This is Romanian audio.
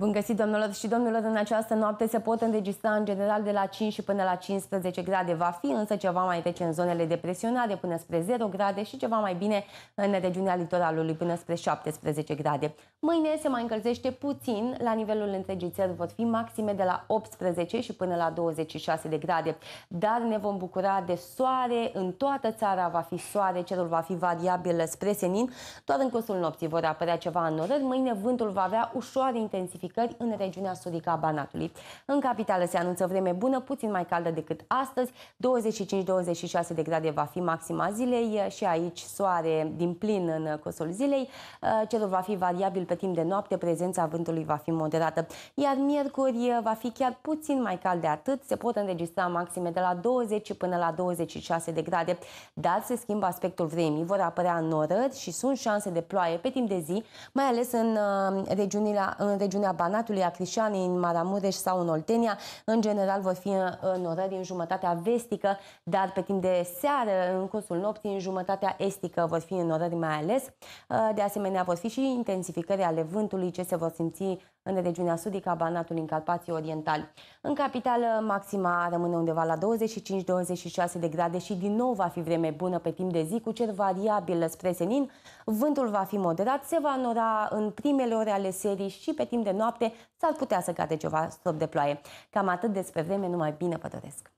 Bun găsit, domnilor și domnilor, în această noapte se pot înregistra în general de la 5 și până la 15 grade. Va fi însă ceva mai rece în zonele depresionare până spre 0 grade și ceva mai bine în regiunea litoralului până spre 17 grade. Mâine se mai încălzește puțin, la nivelul întregii țări vor fi maxime de la 18 și până la 26 de grade, dar ne vom bucura de soare, în toată țara va fi soare, cerul va fi variabil spre senin, doar în cursul nopții vor apărea ceva orări, mâine vântul va avea ușoare intensificare precipitări în regiunea sudică a Banatului. În capitală se anunță vreme bună, puțin mai caldă decât astăzi, 25-26 de grade va fi maxima zilei și aici soare din plin în cosul zilei. Eh, cerul va fi variabil pe timp de noapte, prezența vântului va fi moderată. Iar miercuri eh, va fi chiar puțin mai cald de atât, se pot înregistra maxime de la 20 până la 26 de grade, dar se schimbă aspectul vremii, vor apărea norări și sunt șanse de ploaie pe timp de zi, mai ales în eh, regiunea, în regiunea Banatului, Acrișanii, în Maramureș sau în Oltenia. În general vor fi orări în jumătatea vestică, dar pe timp de seară, în cursul nopții, în jumătatea estică vor fi orări mai ales. Uh, de asemenea, vor fi și intensificări ale vântului ce se vor simți în regiunea sudică a Banatului, în Carpații Orientali. În capitală, maxima rămâne undeva la 25-26 de grade și din nou va fi vreme bună pe timp de zi, cu cer variabil spre senin. Vântul va fi moderat, se va nora în primele ore ale serii și pe timp de noapte noapte, s-ar putea să cade ceva stop de ploaie. Cam atât despre vreme, numai bine vă doresc!